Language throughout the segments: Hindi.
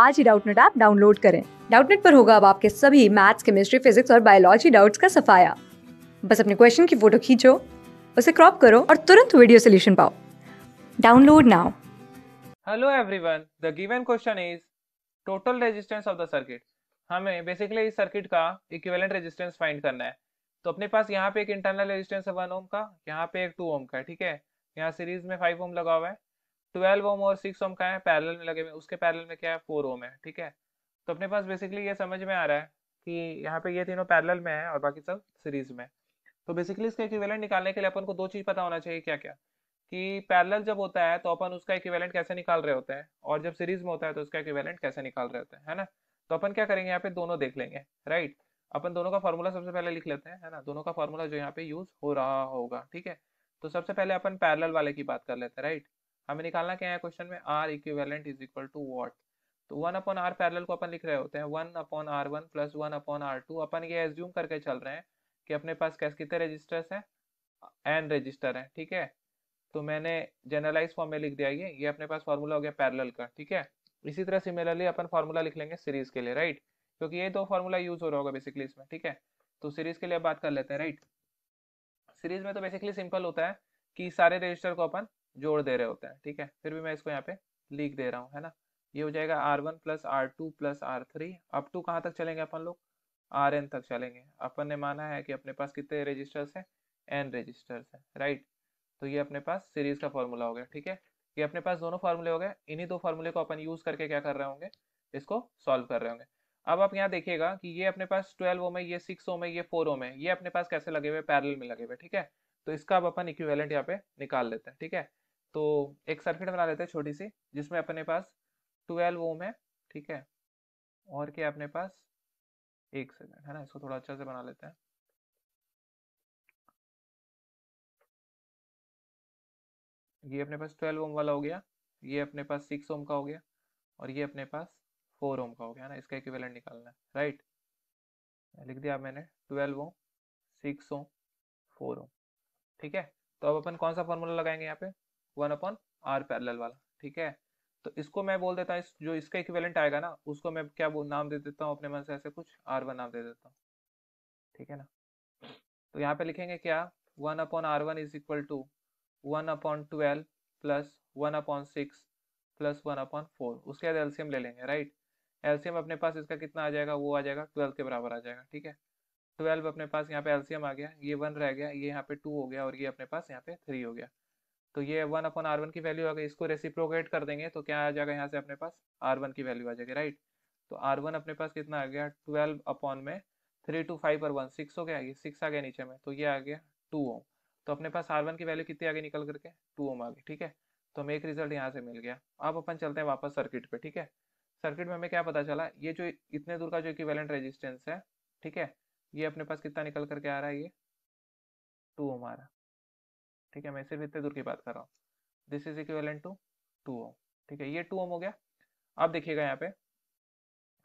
आज ही डाउटनेट ऐप डाउनलोड करें डाउटनेट पर होगा अब आपके सभी मैथ्स केमिस्ट्री फिजिक्स और बायोलॉजी डाउट्स का सफाया बस अपने क्वेश्चन की फोटो खींचो उसे क्रॉप करो और तुरंत वीडियो सोल्यूशन पाओ download now hello everyone the given question is total resistance of the circuit हमें बेसिकली इस सर्किट का इक्विवेलेंट रेजिस्टेंस फाइंड करना है तो अपने पास यहाँ पे एक इंटरनल रेजिस्टेंस है वन ओम का यहाँ पे एक टू ओम का ठीक है यहाँ सीरीज में फाइव ओम लगा हुआ है ट्वेल्व ओम और सिक्स ओम का है पैरेलल में लगे हुए उसके पैरेलल में क्या है फोर ओम है ठीक है तो अपने पास बेसिकली ये समझ में आ रहा है कि यहाँ पे ये तीनों पैरेलल में है और बाकी सब सीरीज में तो बेसिकली इसका इक्विवेलेंट निकालने के लिए अपन को दो चीज पता होना चाहिए क्या क्या कि पैरेलल जब होता है तो अपन उसका इक्विवेलेंट कैसे निकाल रहे होते हैं और जब सीरीज में होता है तो उसका इक्विवेलेंट कैसे निकाल रहे होते हैं है ना तो अपन क्या करेंगे यहाँ पे दोनों देख लेंगे राइट अपन दोनों का फॉर्मूला सबसे पहले लिख लेते हैं है ना दोनों का फॉर्मूला जो यहाँ पे यूज हो रहा होगा ठीक है तो सबसे पहले अपन पैरल वाले की बात कर लेते हैं राइट हमें निकालना क्या है क्वेश्चन में R equivalent is equal to what तो वन अपॉन आर पैरल को अपन लिख रहे होते हैं one upon R one plus one upon R two अपन ये एज्यूम करके चल रहे हैं कि अपने पास कैसे कितने रजिस्टर्स हैं एन रजिस्टर हैं ठीक है तो मैंने जनरलाइज फॉर्म में लिख दिया ये ये अपने पास फॉर्मूला हो गया पैरल का ठीक है इसी तरह सिमिलरली अपन फॉर्मूला लिख लेंगे सीरीज के लिए राइट क्योंकि ये दो फॉर्मूला यूज हो रहा होगा बेसिकली इसमें ठीक है तो सीरीज के लिए बात कर लेते हैं राइट सीरीज में तो बेसिकली सिंपल होता है कि सारे रजिस्टर को अपन जोड़ दे रहे होते हैं ठीक है फिर भी मैं इसको यहाँ पे लिख दे रहा हूँ है ना ये हो जाएगा R one plus R two plus R three up to कहाँ तक चलेंगे अपन लोग आर एन तक चलेंगे अपन ने माना है कि अपने पास कितने रजिस्टर्स हैं एन रजिस्टर्स हैं राइट तो ये अपने पास सीरीज का फॉर्मूला हो गया ठीक है ये अपने पास दोनों फार्मूले हो गए इन्हीं दो फार्मूले को अपन यूज करके क्या कर रहे होंगे इसको सॉल्व कर रहे होंगे अब आप यहाँ देखिएगा कि ये अपने पास ट्वेल्व ओम है ये सिक्स ओम है ये फोर ओम है ये अपने पास कैसे लगे हुए पैरल में लगे हुए ठीक है तो इसका अब अपन इक्विवेलेंट यहाँ पे निकाल लेते हैं ठीक है तो एक सर्किट बना लेते हैं छोटी सी जिसमें अपने पास ट्वेल्व ओम है ठीक है और क्या अपने पास एक सेकेंड है ना इसको थोड़ा अच्छा से बना लेते हैं ये अपने पास ट्वेल्व ओम वाला हो गया ये अपने पास सिक्स ओम का हो गया और ये अपने पास फोर ओम का हो गया ना इसका इक्विवेलेंट निकालना है राइट लिख दिया मैंने twelve ohm six ohm four ohm ठीक है तो अब अपन कौन सा फॉर्मूला लगाएंगे यहाँ पे वन अपॉन आर पैरल वाला ठीक है तो इसको मैं बोल देता हूँ जो इसका इक्विवेलेंट आएगा ना उसको मैं क्या बोल नाम दे देता हूँ अपने मन से ऐसे कुछ आर वन नाम दे देता हूँ ठीक है ना तो यहाँ पे लिखेंगे क्या one upon R one is equal to one upon twelve plus one upon six plus one upon four उसके बाद एल्सियम ले लेंगे राइट एल्सियम अपने पास इसका कितना आ जाएगा वो आ जाएगा ट्वेल्व के बराबर आ जाएगा ठीक है ट्वेल्व अपने पास यहाँ पे एल्सियम आ गया ये वन रह गया ये यहाँ पे टू हो गया और ये अपने पास यहाँ पे थ्री हो गया तो ये वन अपन आर वन की वैल्यू आ गई इसको रेसिप्रोकेट कर देंगे तो क्या आ जाएगा यहाँ से अपने पास आर वन की वैल्यू आ जाएगी राइट तो आर वन अपने पास कितना आ गया ट्वेल्व अपॉन में थ्री टू फाइव और वन सिक्स हो गया ये सिक्स आ गया नीचे में तो ये आ गया टू ओम तो अपने पास आर वन की वैल्यू कितनी आगे निकल करके टू ओम आ गई ठीक है तो हमें एक रिजल्ट यहाँ से मिल गया अब अपन चलते हैं वापस सर्किट पे ठीक है सर्किट में हमें क्या पता चला ये जो इतने दूर का जो इक्विवेलेंट रेजिस्टेंस है ठीक है ये अपने पास कितना निकल करके आ रहा है ये टू ओम आ रहा है ठीक है मैं सिर्फ इतने दूर की बात कर रहा हूँ this is equivalent to two ohm ठीक है ये टू ओम हो गया अब देखिएगा यहाँ पे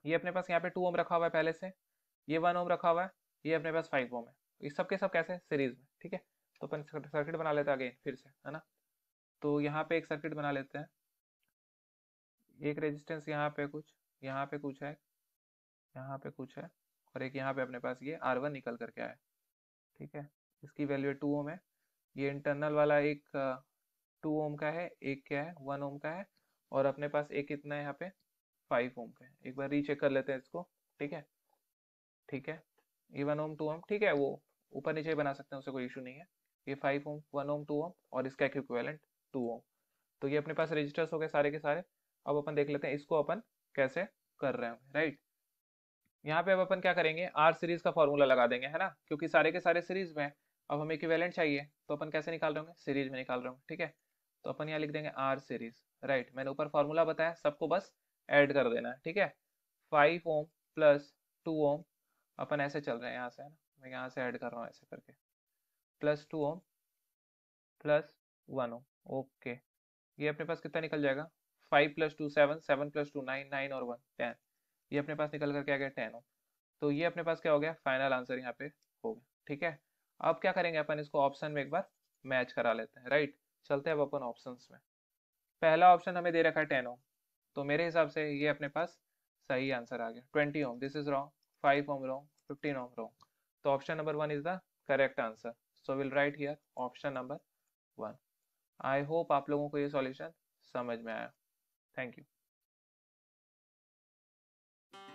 ये अपने पास यहाँ पे टू ओम रखा हुआ है पहले से ये वन ओम रखा हुआ है ये अपने पास फाइव ओम है ये सब के सब कैसे सीरीज में ठीक है तो अपन सर्किट बना लेते हैं अगेन फिर से है ना तो यहाँ पे एक सर्किट बना लेते हैं एक रेजिस्टेंस यहाँ पे कुछ यहाँ पे कुछ है यहाँ पे कुछ है और एक यहाँ पे अपने पास ये आर वन निकल करके आया ठीक है इसकी वैल्यू है टू ओम है ये इंटरनल वाला एक टू ओम का है एक क्या है वन ओम का है और अपने पास एक कितना है यहाँ पे फाइव ओम का है एक बार रीचेक कर लेते हैं इसको ठीक है ठीक है ये वन ओम टू ओम ठीक है वो ऊपर नीचे बना सकते हैं उसे कोई इशू नहीं है ये five ohm one ohm two ohm और इसका इक्विवेलेंट टू ओम तो ये अपने पास रजिस्टर्स हो गए सारे के सारे अब अपन देख लेते हैं इसको अपन कैसे कर रहे हैं राइट right? यहाँ पे अब अपन क्या करेंगे आर सीरीज का फॉर्मूला लगा देंगे है ना क्योंकि सारे के सारे सीरीज में अब हमें इक्विवेलेंट चाहिए तो अपन कैसे निकाल रहे सीरीज में निकाल रहे होंगे ठीक है तो अपन यहाँ लिख देंगे आर सीरीज राइट मैंने ऊपर फॉर्मूला बताया सबको बस एड कर देना ठीक है five ohm plus two ohm अपन ऐसे चल रहे हैं यहाँ से है ना मैं यहाँ से ऐड कर रहा हूँ ऐसे करके plus two ohm plus one ohm okay ये अपने पास कितना निकल जाएगा five plus two seven seven plus two nine nine और वन टेन ये अपने पास निकल करके आ गया टेन ओम तो ये अपने पास क्या हो गया फाइनल आंसर यहाँ पे हो गया ठीक है अब क्या करेंगे अपन इसको ऑप्शन में एक बार मैच करा लेते हैं राइट चलते हैं अब अपन ऑप्शन में पहला ऑप्शन हमें दे रखा है टेन ओम तो मेरे हिसाब से ये अपने पास सही आंसर आ गया twenty ohm this is wrong five ohm wrong fifteen ohm wrong तो option number one is the correct answer so will write here option number one I hope आप लोगों को ये सॉल्यूशन समझ में आया थैंक यू